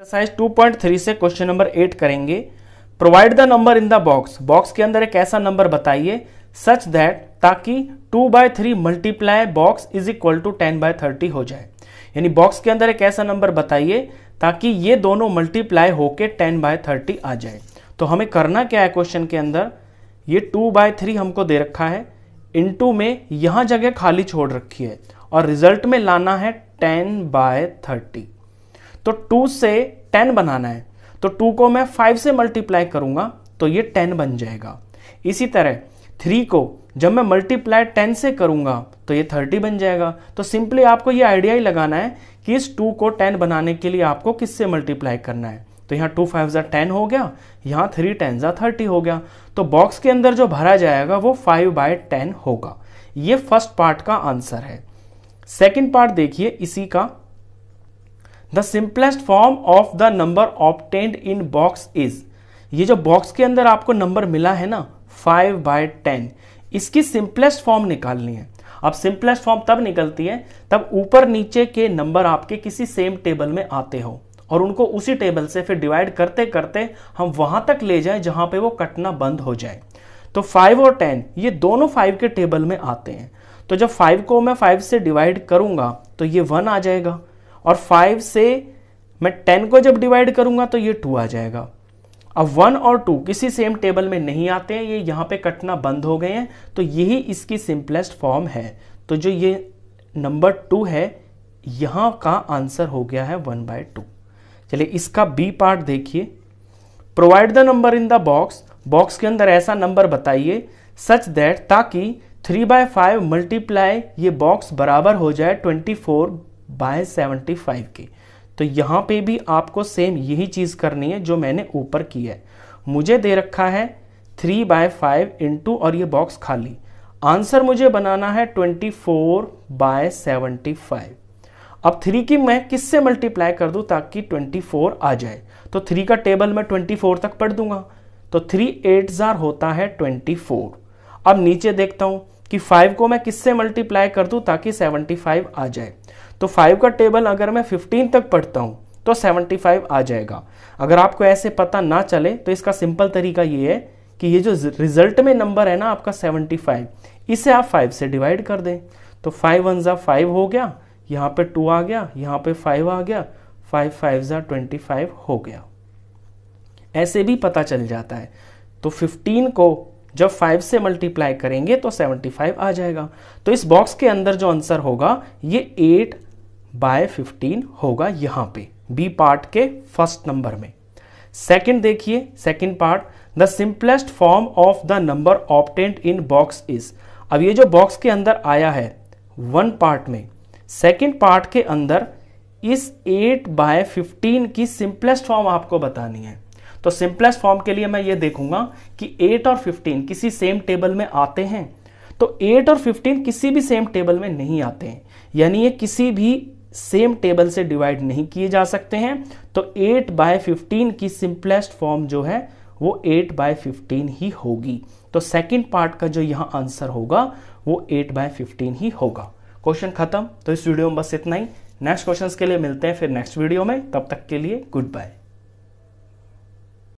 exercise 2.3 से question number eight करेंगे provide the number in the box box के अंदर एक ऐसा नंबर बताइए सच दैट ताकि 2 by three multiply box is equal to 10 by thirty हो जाए यानी बॉक्स के अंदर एक ऐसा नंबर बताइए ताकि ये दोनों मल्टीप्लाई होके 10 बाय थर्टी आ जाए तो हमें करना क्या है क्वेश्चन के अंदर ये टू बाय थ्री हमको दे रखा है इनटू में यहां जगह खाली छोड़ रखी है और रिजल्ट में लाना है टेन बाय थर्टी तो टू से टेन बनाना है तो टू को मैं फाइव से मल्टीप्लाई करूंगा तो ये टेन बन जाएगा इसी तरह थ्री को जब मैं मल्टीप्लाई टेन से करूंगा तो ये थर्टी बन जाएगा तो सिंपली आपको ये आइडिया ही लगाना है कि इस टू को टेन बनाने के लिए आपको किससे मल्टीप्लाई करना है तो यहाँ टू फाइव ज़ा टेन हो गया यहाँ थ्री टेन ज़ा थर्टी हो गया तो बॉक्स के अंदर जो भरा जाएगा वो फाइव बाय टेन होगा ये फर्स्ट पार्ट का आंसर है सेकेंड पार्ट देखिए इसी का the simplest form of the number obtained in box is ये जो बॉक्स के अंदर आपको नंबर मिला है ना फाइव बाय टेन इसकी सिंपलेस्ट फॉर्म निकालनी है अब सिंपलेस्ट फॉर्म तब निकलती है तब ऊपर नीचे के नंबर आपके किसी सेम टेबल में आते हो और उनको उसी टेबल से फिर डिवाइड करते करते हम वहां तक ले जाएं जहां पे वो कटना बंद हो जाए तो फाइव और टेन ये दोनों फाइव के टेबल में आते हैं तो जब फाइव को मैं फाइव से डिवाइड करूंगा तो ये वन आ जाएगा और फाइव से मैं टेन को जब डिवाइड करूंगा तो ये टू आ जाएगा अब वन और टू किसी सेम टेबल में नहीं आते हैं ये यहाँ पे कटना बंद हो गए हैं तो यही इसकी सिंपलेस्ट फॉर्म है तो जो ये नंबर टू है यहाँ का आंसर हो गया है वन बाय टू चलिए इसका बी पार्ट देखिए provide the number in the box box के अंदर ऐसा नंबर बताइए सच दैट ताकि थ्री बाय फाइव मल्टीप्लाई ये बॉक्स बराबर हो जाए twenty four by seventy five के तो यहाँ पे भी आपको सेम यही चीज़ करनी है जो मैंने ऊपर की है मुझे दे रखा है थ्री बाय फाइव इंटू और ये बॉक्स खाली आंसर मुझे बनाना है twenty four by seventy five अब थ्री की मैं किससे मल्टीप्लाई कर दूँ ताकि ट्वेंटी फोर आ जाए तो थ्री का टेबल मैं ट्वेंटी फोर तक पढ़ दूंगा तो थ्री एट ज़ार होता है ट्वेंटी फोर अब नीचे देखता हूँ कि फाइव को मैं किससे मल्टीप्लाई कर दूँ ताकि सेवेंटी फाइव आ जाए तो फाइव का टेबल अगर मैं फिफ्टीन तक पढ़ता हूँ तो 75 आ जाएगा अगर आपको ऐसे पता ना चले तो इसका सिंपल तरीका ये है कि ये जो रिजल्ट में नंबर है ना आपका 75 इसे आप 5 से डिवाइड कर दें तो 5 वन ज़ा फाइव हो गया यहाँ पे 2 आ गया यहाँ पे 5 आ गया 5 फाइव ज़ा ट्वेंटी हो गया ऐसे भी पता चल जाता है तो फिफ्टीन को जब 5 से मल्टीप्लाई करेंगे तो 75 आ जाएगा तो इस बॉक्स के अंदर जो आंसर होगा ये बाय फिफ्टीन होगा यहाँ पे बी पार्ट के फर्स्ट नंबर में सेकंड देखिए second part the simplest form of the number obtained in box is अब ये जो बॉक्स के अंदर आया है वन पार्ट में सेकंड पार्ट के अंदर इस एट बाय फिफ्टीन की सिंपलेस्ट फॉर्म आपको बतानी है तो सिंपलेस्ट फॉर्म के लिए मैं ये देखूंगा कि एट और फिफ्टीन किसी सेम टेबल में आते हैं तो 8 और 15 किसी भी सेम टेबल में नहीं आते हैं यानी ये किसी भी सेम टेबल से डिवाइड नहीं किए जा सकते हैं तो 8 बाय फिफ्टीन की सिंपलेस्ट फॉर्म जो है वो 8 बाय फिफ्टीन ही होगी तो सेकंड पार्ट का जो यहां आंसर होगा वो 8 बाय फिफ्टीन ही होगा क्वेश्चन खत्म तो इस वीडियो में बस इतना ही नेक्स्ट क्वेश्चंस के लिए मिलते हैं फिर नेक्स्ट वीडियो में तब तक के लिए गुड बाय